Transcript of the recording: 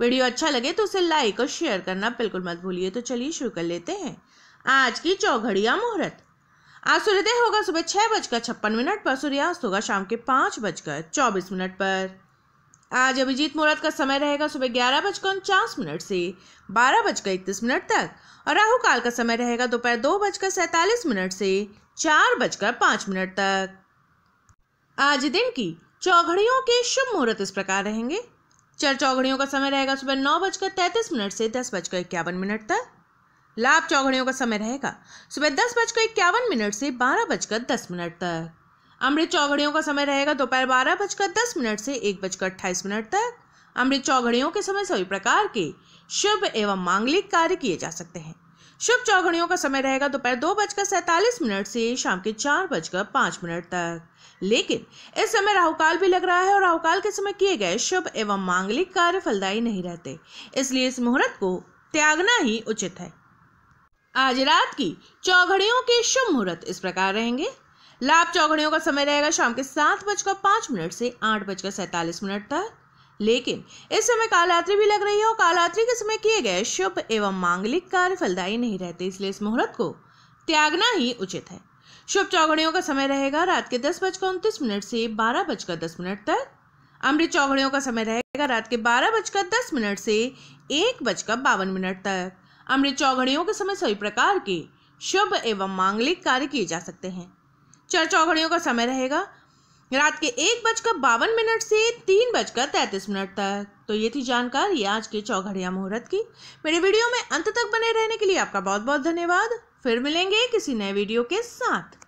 video अच्छा लगे तो उसे लाइक और शेयर करना बिल्कुल मत भूलिए तो चलिए शुरू कर लेते हैं आज की चौघड़िया मुहूर्त आज सूर्योदय होगा सुबह छह बजकर छप्पन मिनट पर सूर्यास्त होगा शाम के पांच बजकर चौबीस मिनट पर आज अभिजीत मुहूर्त का समय रहेगा सुबह ग्यारह बजकर उनचास मिनट से बारह बजकर इकतीस मिनट तक और राहु काल का समय रहेगा दोपहर दो, बजकर सैतालीस मिनट से चार बजकर पांच मिनट तक आज दिन की चौघड़ियों के शुभ मुहूर्त इस प्रकार रहेंगे चर चौघड़ियों का समय रहेगा सुबह नौ बजकर तैंतीस मिनट से दस बजकर इक्यावन मिनट तक लाभ चौघड़ियों का समय रहेगा सुबह दस बजकर इक्यावन मिनट से बारह बजकर दस मिनट तक अमृत चौघड़ियों का समय रहेगा दोपहर बारह बजकर दस मिनट से एक बजकर अट्ठाईस मिनट तक अमृत चौघड़ियों के समय सभी प्रकार के शुभ एवं मांगलिक कार्य किए जा सकते हैं शुभ चौघड़ियों का समय रहेगा दोपहर दो, दो बजकर सैतालीस मिनट से शाम के चार बजकर पांच मिनट तक लेकिन इस समय राहुकाल भी लग रहा है और राहुकाल के समय किए गए शुभ एवं मांगलिक कार्य फलदायी नहीं रहते इसलिए इस मुहूर्त को त्यागना ही उचित है आज रात की चौघड़ियों के शुभ मुहूर्त इस प्रकार रहेंगे लाभ चौघड़ियों का समय रहेगा शाम के सात बजकर पांच मिनट से आठ बजकर सैतालीस मिनट तक लेकिन इस समय कालरात्रि भी लग रही है और कालरात्रि के समय किए गए शुभ एवं मांगलिक कार्य फलदायी नहीं रहते इसलिए इस मुहूर्त को त्यागना ही उचित है शुभ चौघड़ियों का समय रहेगा रात के दस बजकर उनतीस मिनट से बारह बजकर दस मिनट तक अमृत चौघड़ियों का समय रहेगा रात के बारह बजकर दस मिनट से एक बजकर बावन मिनट तक अमृत चौघड़ियों के समय सभी प्रकार के शुभ एवं मांगलिक कार्य किए जा सकते हैं चर चौघड़ियों का समय रहेगा रात के एक बजकर बावन मिनट से तीन बजकर तैतीस मिनट तक तो ये थी जानकारी आज के चौघड़िया मुहूर्त की मेरे वीडियो में अंत तक बने रहने के लिए आपका बहुत बहुत धन्यवाद फिर मिलेंगे किसी नए वीडियो के साथ